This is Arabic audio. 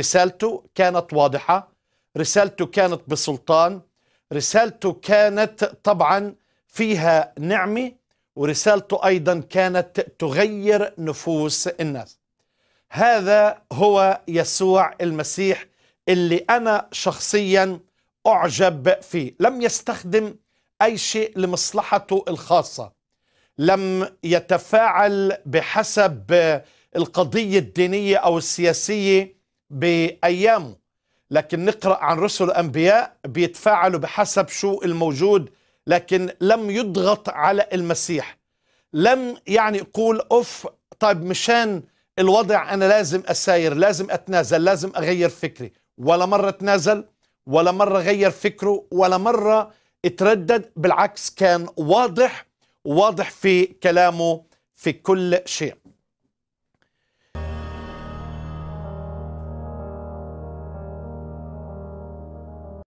رسالته كانت واضحة رسالته كانت بسلطان رسالته كانت طبعا فيها نعمة ورسالته أيضا كانت تغير نفوس الناس هذا هو يسوع المسيح اللي أنا شخصيا أعجب فيه لم يستخدم أي شيء لمصلحته الخاصة لم يتفاعل بحسب القضية الدينية أو السياسية بايامه لكن نقرا عن رسل انبياء بيتفاعلوا بحسب شو الموجود لكن لم يضغط على المسيح لم يعني يقول اوف طيب مشان الوضع انا لازم اساير لازم اتنازل لازم اغير فكري ولا مره تنازل ولا مره غير فكره ولا مره اتردد بالعكس كان واضح واضح في كلامه في كل شيء